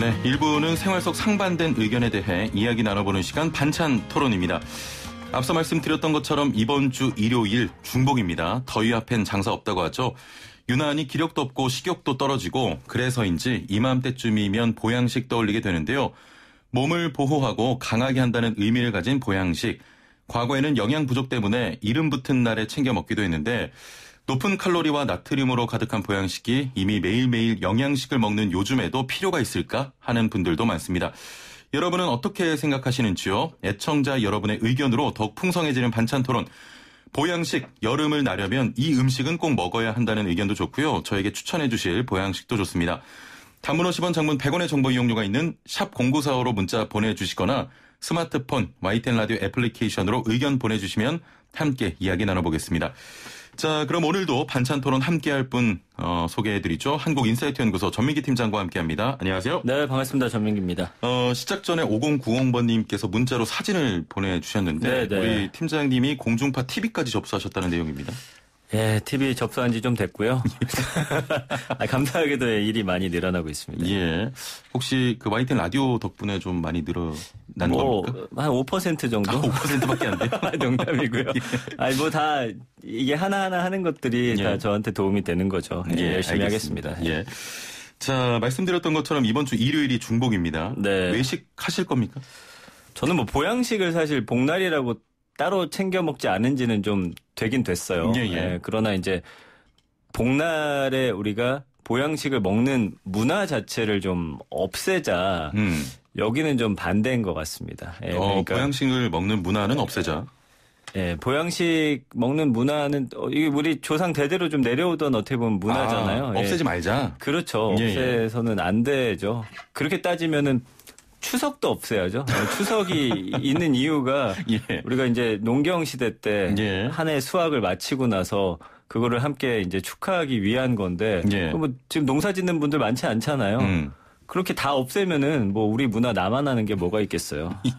네, 일부는 생활 속 상반된 의견에 대해 이야기 나눠보는 시간 반찬 토론입니다. 앞서 말씀드렸던 것처럼 이번 주 일요일 중복입니다. 더위 앞엔 장사 없다고 하죠. 유난히 기력도 없고 식욕도 떨어지고 그래서인지 이맘때쯤이면 보양식 떠올리게 되는데요. 몸을 보호하고 강하게 한다는 의미를 가진 보양식. 과거에는 영양 부족 때문에 이름 붙은 날에 챙겨 먹기도 했는데 높은 칼로리와 나트륨으로 가득한 보양식이 이미 매일매일 영양식을 먹는 요즘에도 필요가 있을까 하는 분들도 많습니다. 여러분은 어떻게 생각하시는지요? 애청자 여러분의 의견으로 더욱 풍성해지는 반찬 토론. 보양식 여름을 나려면 이 음식은 꼭 먹어야 한다는 의견도 좋고요. 저에게 추천해 주실 보양식도 좋습니다. 단문 50원 장문 100원의 정보 이용료가 있는 샵공구사5로 문자 보내주시거나 스마트폰 YTN 라디오 애플리케이션으로 의견 보내주시면 함께 이야기 나눠보겠습니다. 자, 그럼 오늘도 반찬 토론 함께할 분 어, 소개해드리죠. 한국인사이트 연구소 전민기 팀장과 함께합니다. 안녕하세요. 네, 반갑습니다. 전민기입니다. 어, 시작 전에 5090번님께서 문자로 사진을 보내주셨는데 네, 네. 우리 팀장님이 공중파 TV까지 접수하셨다는 내용입니다. 예, TV 접수한 지 좀 됐고요. 아, 감사하게도 예, 일이 많이 늘어나고 있습니다. 예. 혹시 그 YTN 라디오 덕분에 좀 많이 늘어난 뭐, 겁니까? 한 5% 정도? 아, 5%밖에 안 돼요? 농담이고요. 예. 아니, 뭐 다, 이게 하나하나 하는 것들이 예. 다 저한테 도움이 되는 거죠. 예, 예 열심히 알겠습니다. 하겠습니다. 예. 예. 자, 말씀드렸던 것처럼 이번 주 일요일이 중복입니다. 네. 외식 하실 겁니까? 저는 뭐 보양식을 사실 복날이라고 따로 챙겨 먹지 않은지는 좀 되긴 됐어요. 예, 예. 예, 그러나 이제 복날에 우리가 보양식을 먹는 문화 자체를 좀 없애자. 음. 여기는 좀 반대인 것 같습니다. 예, 어, 그러니까 보양식을 먹는 문화는 없애자. 예, 보양식 먹는 문화는 어, 이게 우리 조상 대대로 좀 내려오던 어떻게 보면 문화잖아요. 아, 없애지 예. 말자. 그렇죠. 예, 그렇죠. 없애서는 안 되죠. 그렇게 따지면은 추석도 없애야죠. 어, 추석이 있는 이유가 예. 우리가 이제 농경 시대 때 한해 예. 수확을 마치고 나서 그거를 함께 이제 축하하기 위한 건데 예. 뭐 지금 농사 짓는 분들 많지 않잖아요. 음. 그렇게 다 없애면은 뭐 우리 문화 남아나는 게 뭐가 있겠어요. 예.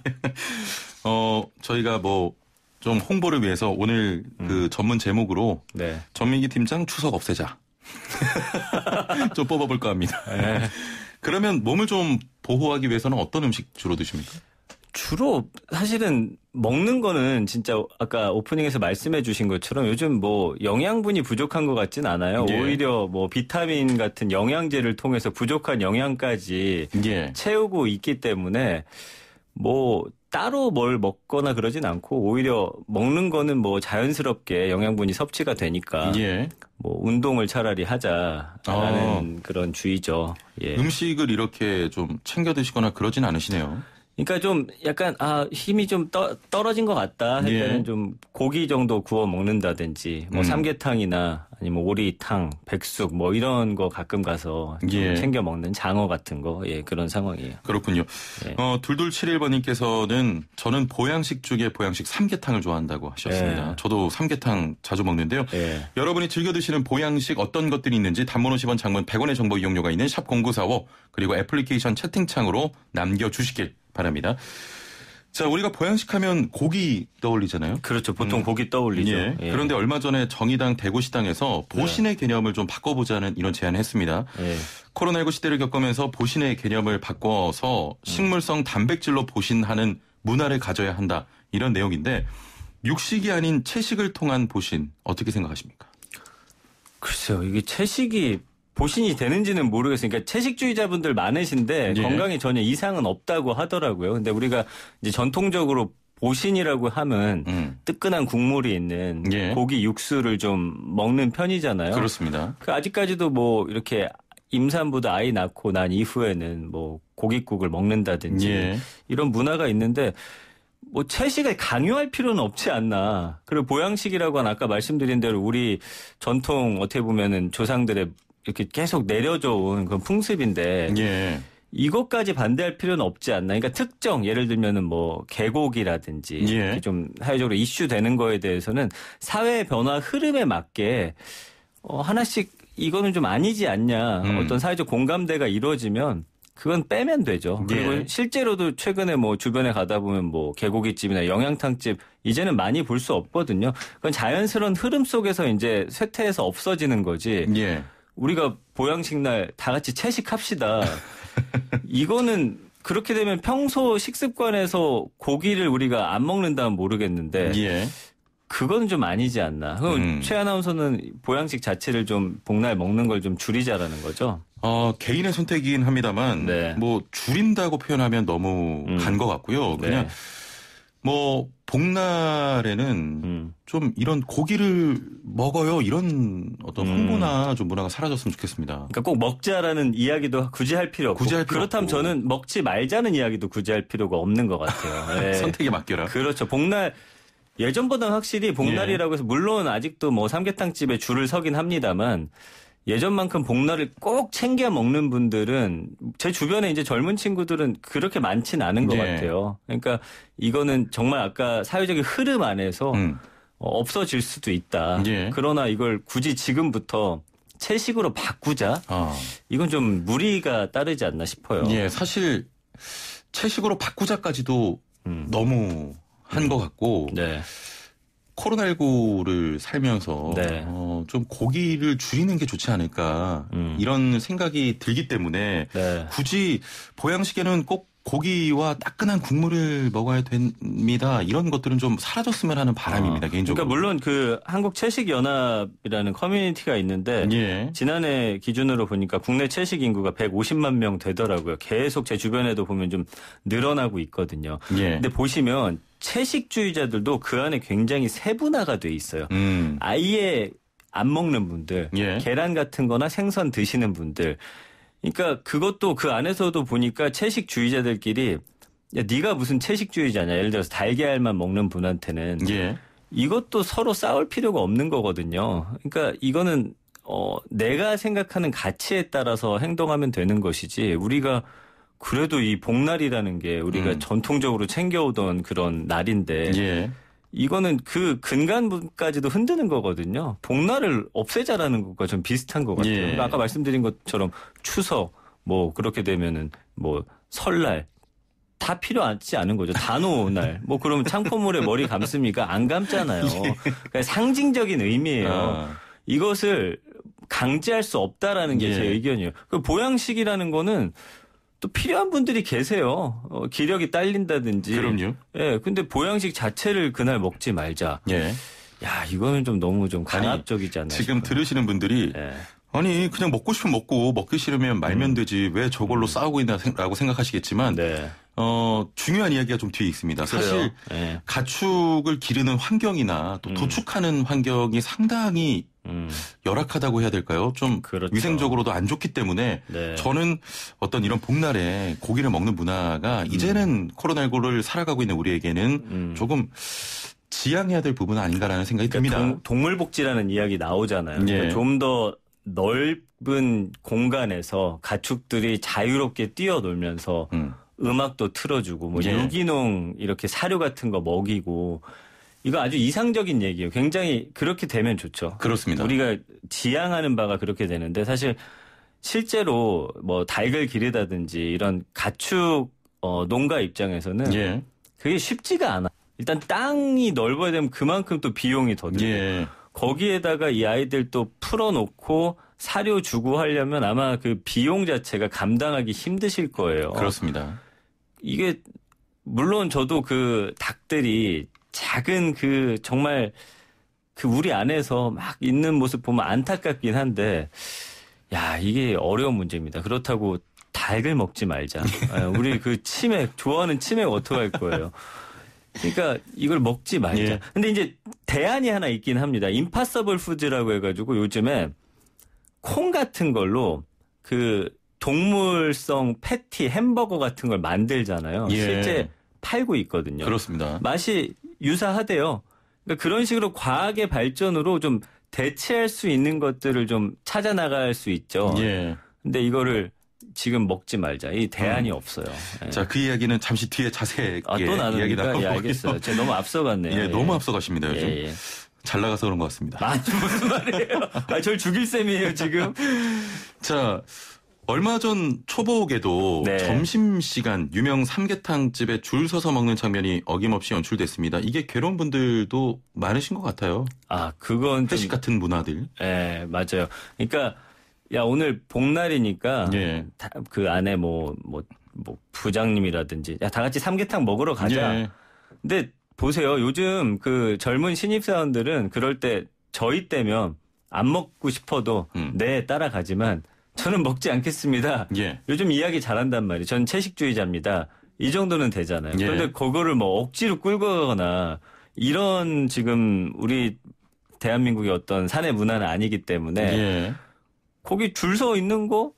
어 저희가 뭐 좀 홍보를 위해서 오늘 그 음. 그 전문 제목으로 네. 전민기 팀장 추석 없애자 좀 뽑아볼까 합니다. 네. 그러면 몸을 좀 보호하기 위해서는 어떤 음식 주로 드십니까? 주로 사실은 먹는 거는 진짜 아까 오프닝에서 말씀해 주신 것처럼 요즘 뭐 영양분이 부족한 것 같진 않아요. 예. 오히려 뭐 비타민 같은 영양제를 통해서 부족한 영양까지 예. 채우고 있기 때문에 뭐 따로 뭘 먹거나 그러진 않고 오히려 먹는 거는 뭐 자연스럽게 영양분이 섭취가 되니까 예. 뭐 운동을 차라리 하자라는 아. 그런 주의죠. 예. 음식을 이렇게 좀 챙겨 드시거나 그러진 않으시네요. 그러니까 좀 약간 아 힘이 좀 떠, 떨어진 것 같다 할 예. 때는 예. 좀 고기 정도 구워 먹는다든지 뭐 음. 삼계탕이나 아니면 오리탕, 백숙 뭐 이런 거 가끔 가서 예. 챙겨 먹는 장어 같은 거 예, 그런 상황이에요. 그렇군요. 예. 어, 둘둘 71번님께서는 저는 보양식 중에 보양식 삼계탕을 좋아한다고 하셨습니다. 예. 저도 삼계탕 자주 먹는데요. 예. 여러분이 즐겨 드시는 보양식 어떤 것들이 있는지 단문 50원 장문 100원의 정보 이용료가 있는 샵0945 그리고 애플리케이션 채팅창으로 남겨주시길 바랍니다. 자, 우리가 보양식하면 고기 떠올리잖아요. 그렇죠. 보통 음. 고기 떠올리죠. 예. 예. 그런데 얼마 전에 정의당 대구시당에서 보신의 네. 개념을 좀 바꿔보자는 이런 제안을 했습니다. 예. 코로나19 시대를 겪으면서 보신의 개념을 바꿔서 음. 식물성 단백질로 보신하는 문화를 가져야 한다. 이런 내용인데 육식이 아닌 채식을 통한 보신 어떻게 생각하십니까? 글쎄요. 이게 채식이 보신이 되는지는 모르겠으니까 그러니까 채식주의자분들 많으신데 예. 건강에 전혀 이상은 없다고 하더라고요. 근데 우리가 이제 전통적으로 보신이라고 함은 음. 뜨끈한 국물이 있는 예. 고기 육수를 좀 먹는 편이잖아요. 그렇습니다. 그 아직까지도 뭐 이렇게 임산부도 아이 낳고 난 이후에는 뭐 고깃국을 먹는다든지 예. 이런 문화가 있는데 뭐 채식을 강요할 필요는 없지 않나. 그리고 보양식이라고 한 아까 말씀드린 대로 우리 전통 어떻게 보면은 조상들의 이렇게 계속 내려져 온 그런 풍습인데 예. 이것까지 반대할 필요는 없지 않나. 그러니까 특정 예를 들면은 뭐 계곡이라든지 예. 좀 사회적으로 이슈되는 거에 대해서는 사회 변화 흐름에 맞게 어, 하나씩 이거는 좀 아니지 않냐. 음. 어떤 사회적 공감대가 이루어지면 그건 빼면 되죠. 예. 그리고 예. 실제로도 최근에 뭐 주변에 가다 보면 뭐 개고기집이나 영양탕집 이제는 많이 볼 수 없거든요. 그건 자연스러운 흐름 속에서 이제 쇠퇴해서 없어지는 거지. 예. 우리가 보양식 날 다 같이 채식합시다. 이거는 그렇게 되면 평소 식습관에서 고기를 우리가 안 먹는다면 모르겠는데 예. 그건 좀 아니지 않나. 음. 최 아나운서는 보양식 자체를 좀 복날 먹는 걸 좀 줄이자라는 거죠. 어, 개인의 선택이긴 합니다만 네. 뭐 줄인다고 표현하면 너무 음. 간것 같고요. 네. 그냥 네. 뭐 복날에는 음. 좀 이런 고기를 먹어요 이런 어떤 음. 홍보나 음. 좀 문화가 사라졌으면 좋겠습니다. 그러니까 꼭 먹자라는 이야기도 굳이 할 필요 없고 굳이 할 필요 그렇다면 없고. 저는 먹지 말자는 이야기도 굳이 할 필요가 없는 것 같아요. 네. 선택에 맡겨라. 그렇죠. 복날 예전보다 확실히 복날이라고 해서 물론 아직도 뭐 삼계탕 집에 줄을 서긴 합니다만 예전만큼 복날을 꼭 챙겨 먹는 분들은 제 주변에 이제 젊은 친구들은 그렇게 많진 않은 것 네. 같아요. 그러니까 이거는 정말 아까 사회적인 흐름 안에서 음. 어, 없어질 수도 있다. 예. 그러나 이걸 굳이 지금부터 채식으로 바꾸자. 어. 이건 좀 무리가 따르지 않나 싶어요. 예, 사실 채식으로 바꾸자까지도 음. 너무 한 것 같고. 네. 코로나19를 살면서 네. 어, 좀 고기를 줄이는 게 좋지 않을까 음. 이런 생각이 들기 때문에 네. 굳이 보양식에는 꼭 고기와 따끈한 국물을 먹어야 됩니다. 이런 것들은 좀 사라졌으면 하는 바람입니다. 아, 개인적으로. 그러니까 물론 그 한국 채식 연합이라는 커뮤니티가 있는데 예. 지난해 기준으로 보니까 국내 채식 인구가 150만 명 되더라고요. 계속 제 주변에도 보면 좀 늘어나고 있거든요. 예. 근데 보시면 채식주의자들도 그 안에 굉장히 세분화가 돼 있어요. 음. 아예 안 먹는 분들, 예. 계란 같은 거나 생선 드시는 분들, 그러니까 그것도 그 안에서도 보니까 채식주의자들끼리 야, 네가 무슨 채식주의자냐. 예를 들어서 달걀만 먹는 분한테는 예. 이것도 서로 싸울 필요가 없는 거거든요. 그러니까 이거는 어, 내가 생각하는 가치에 따라서 행동하면 되는 것이지 우리가 그래도 이 복날이라는 게 우리가 음. 전통적으로 챙겨오던 그런 날인데 예. 이거는 그 근간까지도 흔드는 거거든요. 복날을 없애자라는 것과 좀 비슷한 것 같아요. 예. 그러니까 아까 말씀드린 것처럼 추석 뭐 그렇게 되면은 뭐 설날 다 필요하지 않은 거죠. 단오날. 뭐 그러면 창포물에 머리 감습니까? 안 감잖아요. 예. 그러니까 상징적인 의미예요. 아. 이것을 강제할 수 없다라는 게제 예. 의견이에요. 그 보양식이라는 거는 또 필요한 분들이 계세요. 어, 기력이 딸린다든지. 그럼요. 예, 근데 보양식 자체를 그날 먹지 말자. 예. 야, 이거는 좀 너무 좀 간합적이지 않나. 지금 싶어요. 들으시는 분들이 예. 아니 그냥 먹고 싶으면 먹고 먹기 싫으면 말면 음. 되지 왜 저걸로 음. 싸우고 있나라고 생각하시겠지만 네. 어 중요한 이야기가 좀 뒤에 있습니다. 사실 네. 가축을 기르는 환경이나 또 음. 도축하는 환경이 상당히 음. 열악하다고 해야 될까요? 좀 그렇죠. 위생적으로도 안 좋기 때문에 네. 저는 어떤 이런 복날에 고기를 먹는 문화가 음. 이제는 코로나19를 살아가고 있는 우리에게는 조금 지양해야 될 부분은 아닌가라는 생각이 그러니까 듭니다. 동, 물복지라는 이야기 나오잖아요. 그러니까 예. 그러니까 좀더 넓은 공간에서 가축들이 자유롭게 뛰어놀면서 음. 악도 틀어주고 뭐 예. 유기농 이렇게 사료 같은 거 먹이고 이거 아주 이상적인 얘기예요. 굉장히 그렇게 되면 좋죠. 그렇습니다. 우리가 지향하는 바가 그렇게 되는데 사실 실제로 뭐 닭을 기르다든지 이런 가축 어, 농가 입장에서는 예. 그게 쉽지가 않아. 일단 땅이 넓어야 되면 그만큼 또 비용이 더 들고 예. 거기에다가 이 아이들 또 풀어놓고 사료 주고 하려면 아마 그 비용 자체가 감당하기 힘드실 거예요. 그렇습니다. 이게 물론 저도 그 닭들이 작은 그 정말 그 우리 안에서 막 있는 모습 보면 안타깝긴 한데 야 이게 어려운 문제입니다. 그렇다고 닭을 먹지 말자. 아, 우리 그 치맥 좋아하는 치맥 어떡할 거예요. 그러니까 이걸 먹지 말자. 예. 근데 이제 대안이 하나 있긴 합니다. 임파서블 푸즈라고 해가지고 요즘에 콩 같은 걸로 그 동물성 패티 햄버거 같은 걸 만들잖아요. 예. 실제 팔고 있거든요. 그렇습니다. 맛이 유사하대요. 그러니까 그런 식으로 과학의 발전으로 좀 대체할 수 있는 것들을 좀 찾아 나갈 수 있죠. 예. 근데 이거를 지금 먹지 말자. 이 대안이 음. 없어요. 예. 자, 그 이야기는 잠시 뒤에 자세히게 아, 또나누니 이야기 나눠보겠습니다. 아, 예, 알겠어요. 제가 너무 앞서갔네요. 예, 예. 너무 앞서가십니다, 요즘. 예, 예. 잘 나가서 그런 것 같습니다. 아니, 무슨 말이에요? 아, 저 죽일 셈이에요, 지금. 자, 얼마 전 초복에도 네. 점심시간 유명 삼계탕집에 줄 서서 먹는 장면이 어김없이 연출됐습니다. 이게 괴로운 분들도 많으신 것 같아요. 아, 그건. 회식 좀... 같은 문화들. 네, 맞아요. 그러니까, 야, 오늘 복날이니까. 예. 다, 그 안에 뭐, 뭐, 뭐, 부장님이라든지. 야, 다 같이 삼계탕 먹으러 가자. 예. 근데 보세요. 요즘 그 젊은 신입사원들은 그럴 때 저희 때면 안 먹고 싶어도 음. 네 따라가지만 저는 먹지 않겠습니다. 예. 요즘 이야기 잘한단 말이에요. 전 채식주의자입니다. 이 정도는 되잖아요. 예. 그런데 그거를 뭐 억지로 끌고 가거나 이런 지금 우리 대한민국의 어떤 사내 문화는 아니기 때문에 예. 거기 줄 서 있는 거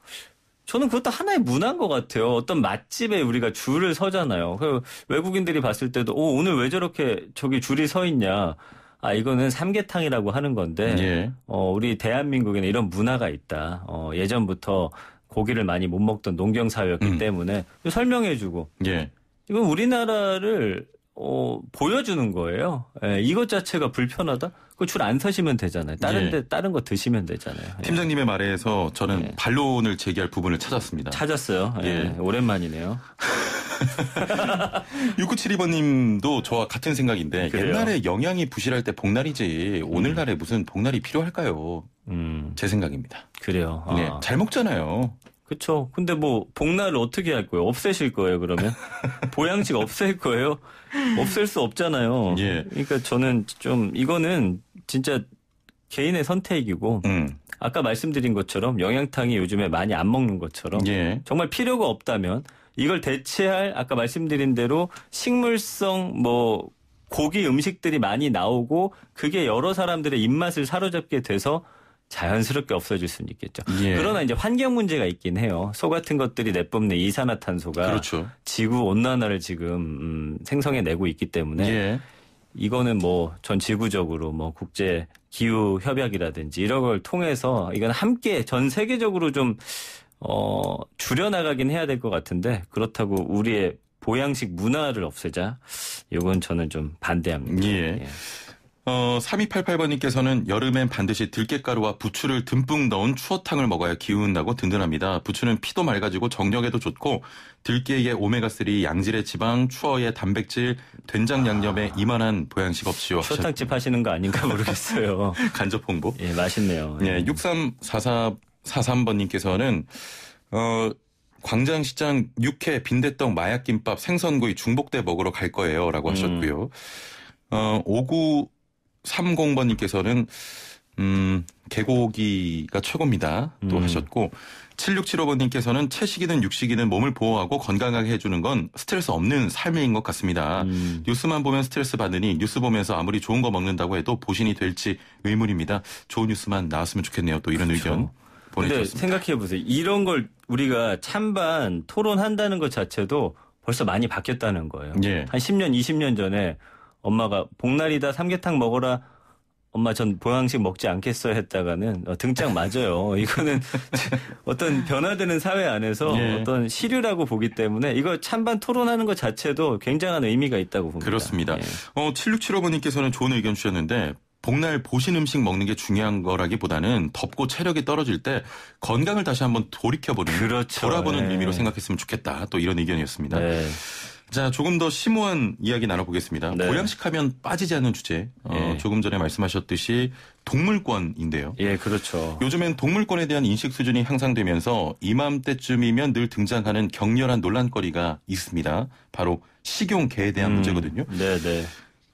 저는 그것도 하나의 문화인 것 같아요. 어떤 맛집에 우리가 줄을 서잖아요. 그 외국인들이 봤을 때도 오, 오늘 왜 저렇게 저기 줄이 서 있냐. 아 이거는 삼계탕이라고 하는 건데 예. 어, 우리 대한민국에는 이런 문화가 있다. 어, 예전부터 고기를 많이 못 먹던 농경 사회였기 음. 때문에 설명해주고 예. 이건 우리나라를 어, 보여주는 거예요. 예, 이것 자체가 불편하다? 그 줄 안 서시면 되잖아요. 다른 예. 데, 다른 거 드시면 되잖아요. 예. 팀장님의 말에서 저는 네. 반론을 제기할 부분을 찾았습니다. 찾았어요. 예, 예. 오랜만이네요. 6972번님도 저와 같은 생각인데 그래요? 옛날에 영양이 부실할 때 복날이지 오늘날에 음. 무슨 복날이 필요할까요? 음. 제 생각입니다. 그래요. 네, 아. 네, 잘 먹잖아요. 그쵸. 근데 뭐 복날을 어떻게 할 거예요? 없애실 거예요 그러면? 보양식 없앨 거예요? 없앨 수 없잖아요. 예. 그러니까 저는 좀 이거는 진짜 개인의 선택이고 음. 아까 말씀드린 것처럼 영양탕이 요즘에 많이 안 먹는 것처럼 예. 정말 필요가 없다면 이걸 대체할 아까 말씀드린 대로 식물성 뭐 고기 음식들이 많이 나오고 그게 여러 사람들의 입맛을 사로잡게 돼서 자연스럽게 없어질 수는 있겠죠. 예. 그러나 이제 환경 문제가 있긴 해요. 소 같은 것들이 내뿜는 이산화탄소가 그렇죠. 지구 온난화를 지금 음, 생성해내고 있기 때문에 예. 이거는 뭐 전 지구적으로 뭐 국제 기후 협약이라든지 이런 걸 통해서 이건 함께 전 세계적으로 좀 어, 줄여나가긴 해야 될 것 같은데 그렇다고 우리의 보양식 문화를 없애자 이건 저는 좀 반대합니다. 예. 예. 어, 3288번님께서는 여름엔 반드시 들깨가루와 부추를 듬뿍 넣은 추어탕을 먹어야 기운나고 든든합니다. 부추는 피도 맑아지고 정력에도 좋고 들깨에 오메가3, 양질의 지방, 추어의 단백질, 된장 양념에 아. 이만한 보양식 없이요. 추어탕집 하시는 거 아닌가 모르겠어요. 간접 홍보. 예, 맛있네요. 예, 634443번님께서는 예. 어, 광장시장 육회, 빈대떡, 마약김밥, 생선구이, 중복대 먹으러 갈 거예요. 라고 음. 하셨고요. 음. 어, 59 30번님께서는 음, 개고기가 최고입니다. 또 음. 하셨고 7675번님께서는 채식이든 육식이든 몸을 보호하고 건강하게 해주는 건 스트레스 없는 삶인 것 같습니다. 음. 뉴스만 보면 스트레스 받으니 뉴스 보면서 아무리 좋은 거 먹는다고 해도 보신이 될지 의문입니다. 좋은 뉴스만 나왔으면 좋겠네요. 또 이런 그렇죠. 의견 보내주셨습니다. 생각해 보세요. 이런 걸 우리가 찬반 토론한다는 것 자체도 벌써 많이 바뀌었다는 거예요. 예. 한 10년, 20년 전에 엄마가 복날이다 삼계탕 먹어라. 엄마 전 보양식 먹지 않겠어 했다가는 어, 등짝 맞아요. 이거는 어떤 변화되는 사회 안에서 네. 어떤 시류라고 보기 때문에 이거 찬반 토론하는 것 자체도 굉장한 의미가 있다고 봅니다. 그렇습니다. 예. 어, 7675번님께서는 좋은 의견 주셨는데 복날 보신 음식 먹는 게 중요한 거라기보다는 덥고 체력이 떨어질 때 건강을 다시 한번 돌이켜보는 그렇죠. 돌아보는 네. 의미로 생각했으면 좋겠다. 또 이런 의견이었습니다. 네. 자, 조금 더 심오한 이야기 나눠보겠습니다. 네. 보양식 하면 빠지지 않는 주제. 어, 예. 조금 전에 말씀하셨듯이 동물권인데요. 예, 그렇죠. 요즘엔 동물권에 대한 인식 수준이 향상되면서 이맘때쯤이면 늘 등장하는 격렬한 논란거리가 있습니다. 바로 식용개에 대한 음, 문제거든요. 네, 네.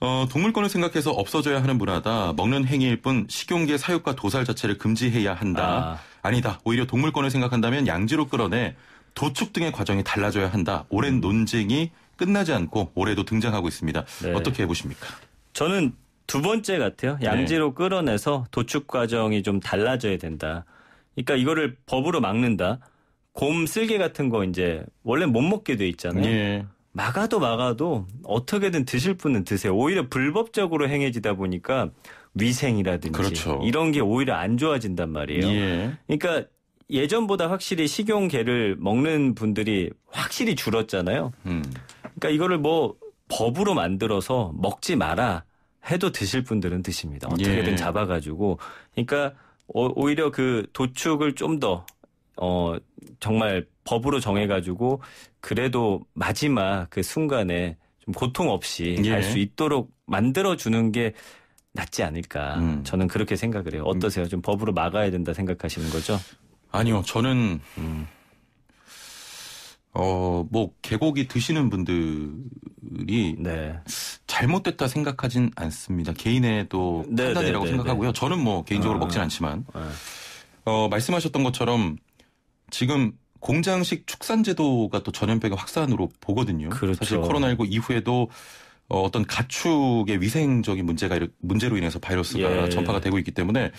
어, 동물권을 생각해서 없어져야 하는 문화다. 먹는 행위일 뿐 식용계 사육과 도살 자체를 금지해야 한다. 아. 니다 오히려 동물권을 생각한다면 양지로 끌어내 도축 등의 과정이 달라져야 한다. 오랜 음. 논쟁이 끝나지 않고 올해도 등장하고 있습니다. 네. 어떻게 보십니까? 저는 두 번째 같아요. 네. 양지로 네. 끌어내서 도축 과정이 좀 달라져야 된다. 그러니까 이거를 법으로 막는다. 곰 쓸개 같은 거 이제 원래 못 먹게 돼 있잖아요. 네. 막아도 막아도 어떻게든 드실 분은 드세요. 오히려 불법적으로 행해지다 보니까 위생이라든지 그렇죠. 이런 게 오히려 안 좋아진단 말이에요. 예. 그러니까 예전보다 확실히 식용계를 먹는 분들이 확실히 줄었잖아요. 음. 그러니까 이거를 뭐 법으로 만들어서 먹지 마라 해도 드실 분들은 드십니다. 어떻게든 예. 잡아가지고. 그러니까 오히려 그 도축을 좀 더, 어, 정말 법으로 정해가지고 그래도 마지막 그 순간에 좀 고통 없이 예. 갈수 있도록 만들어주는 게 낫지 않을까. 음. 저는 그렇게 생각을 해요. 어떠세요? 좀 법으로 막아야 된다 생각하시는 거죠? 아니요. 저는, 음. 어, 뭐, 계곡이 드시는 분들이 네. 잘못됐다 생각하진 않습니다. 개인의 또 네, 네, 판단이라고 네, 생각하고요. 네. 저는 뭐 개인적으로 아. 먹진 않지만, 아. 어, 말씀하셨던 것처럼 지금 공장식 축산제도가 또 전염병의 확산으로 보거든요. 그렇죠. 사실 코로나19 이후에도 어, 어떤 가축의 위생적인 문제가 문제로 인해서 바이러스가 예. 전파가 되고 있기 때문에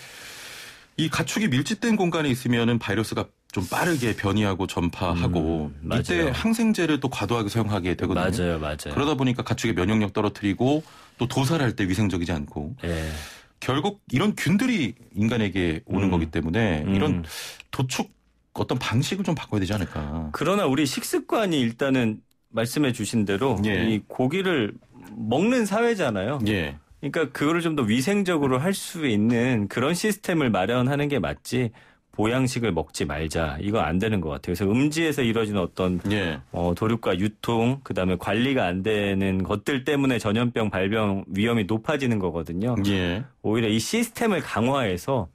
이 가축이 밀집된 공간에 있으면은 바이러스가 좀 빠르게 변이하고 전파하고 음, 이때 항생제를 또 과도하게 사용하게 되거든요. 맞아요, 맞아요. 그러다 보니까 가축의 면역력 떨어뜨리고 또 도살할 때 위생적이지 않고 예. 결국 이런 균들이 인간에게 오는 음. 거기 때문에 이런 음. 도축 어떤 방식을 좀 바꿔야 되지 않을까. 그러나 우리 식습관이 일단은 말씀해 주신 대로 예. 이 고기를 먹는 사회잖아요. 예. 그러니까 그거를 좀 더 위생적으로 할 수 있는 그런 시스템을 마련하는 게 맞지 보양식을 먹지 말자 이거 안 되는 것 같아요. 그래서 음지에서 이루어진 어떤 예. 어, 도륙과 유통 그다음에 관리가 안 되는 것들 때문에 전염병 발병 위험이 높아지는 거거든요. 예. 오히려 이 시스템을 강화해서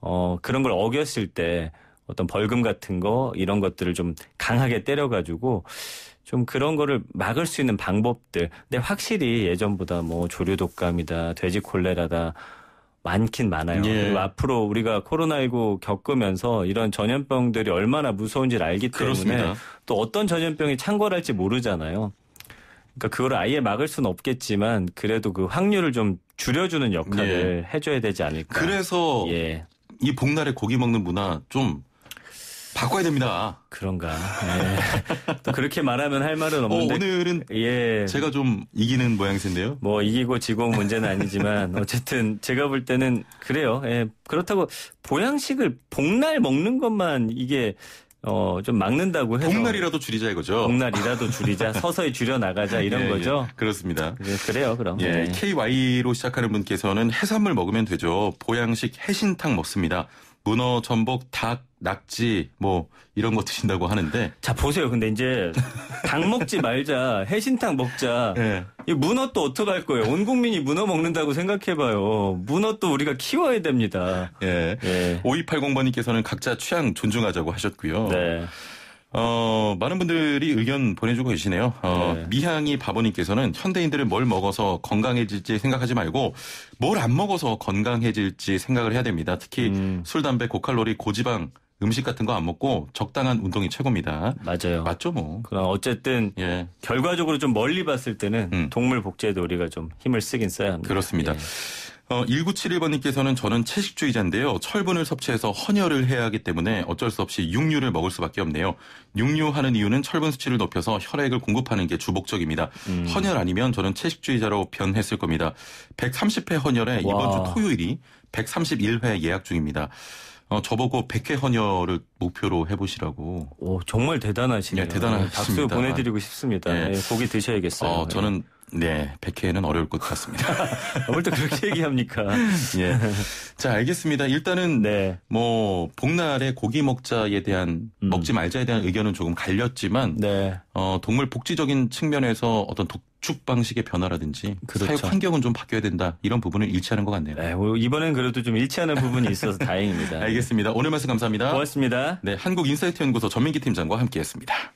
어, 그런 걸 어겼을 때 어떤 벌금 같은 거 이런 것들을 좀 강하게 때려가지고 좀 그런 거를 막을 수 있는 방법들. 근데 확실히 예전보다 뭐 조류 독감이다, 돼지 콜레라다 많긴 많아요. 예. 그리고 앞으로 우리가 코로나19 겪으면서 이런 전염병들이 얼마나 무서운지를 알기 때문에 그렇습니다. 또 어떤 전염병이 창궐할지 모르잖아요. 그러니까 그걸 아예 막을 수는 없겠지만 그래도 그 확률을 좀 줄여주는 역할을 예. 해줘야 되지 않을까. 그래서 예. 이 복날에 고기 먹는 문화 좀 바꿔야 됩니다. 그런가. 예. 또 그렇게 말하면 할 말은 어, 없는데. 어, 오늘은 예. 제가 좀 이기는 모양새인데요. 뭐 이기고 지고 문제는 아니지만 어쨌든 제가 볼 때는 그래요. 예. 그렇다고 보양식을 복날 먹는 것만 이게 어, 좀 막는다고 해서. 복날이라도 줄이자 이거죠. 복날이라도 줄이자, 서서히 줄여나가자 이런 예, 예. 거죠. 예, 그렇습니다. 예, 그래요, 그럼. 예, 네. KY로 시작하는 분께서는 해산물 먹으면 되죠. 보양식 해신탕 먹습니다. 문어, 전복, 닭, 낙지 뭐 이런 거 드신다고 하는데 자 보세요. 근데 이제 닭 먹지 말자, 해신탕 먹자. 네. 이 문어 또 어떻게 할 거예요? 온 국민이 문어 먹는다고 생각해봐요. 문어 또 우리가 키워야 됩니다. 예. 네. 예. 네. 5280번님께서는 각자 취향 존중하자고 하셨고요. 네. 어, 많은 분들이 의견 보내주고 계시네요. 어, 네. 미향이 바보님께서는 현대인들은 뭘 먹어서 건강해질지 생각하지 말고 뭘 안 먹어서 건강해질지 생각을 해야 됩니다. 특히 음. 술, 담배, 고칼로리, 고지방 음식 같은 거 안 먹고 적당한 운동이 최고입니다. 맞아요. 맞죠, 뭐. 그럼 어쨌든 예. 결과적으로 좀 멀리 봤을 때는 음. 동물 복제에도 우리가 좀 힘을 쓰긴 써야 합니다. 그렇습니다. 예. 어, 1971번님께서는 저는 채식주의자인데요. 철분을 섭취해서 헌혈을 해야 하기 때문에 어쩔 수 없이 육류를 먹을 수밖에 없네요. 육류하는 이유는 철분 수치를 높여서 혈액을 공급하는 게 주목적입니다. 음. 헌혈 아니면 저는 채식주의자로 변했을 겁니다. 130회 헌혈에 와. 이번 주 토요일이 131회 예약 중입니다. 어, 저보고 100회 헌혈을 목표로 해보시라고. 오, 정말 대단하시네요. 네, 대단하십니다. 박수 보내드리고 싶습니다. 네. 네, 고기 드셔야겠어요. 어, 저는 예. 네, 100회는 어려울 것 같습니다. 뭘또 그렇게 얘기합니까? 예. 자, 알겠습니다. 일단은 네. 뭐 복날에 고기 먹자에 대한 음. 먹지 말자에 대한 의견은 조금 갈렸지만 네. 어, 동물 복지적인 측면에서 어떤 독축 방식의 변화라든지 그렇죠. 사육 환경은 좀 바뀌어야 된다 이런 부분을 일치하는 것 같네요. 네, 뭐 이번엔 그래도 좀 일치하는 부분이 있어서 다행입니다. 알겠습니다. 오늘 말씀 감사합니다. 고맙습니다. 네, 한국인사이트 연구소 전민기 팀장과 함께했습니다.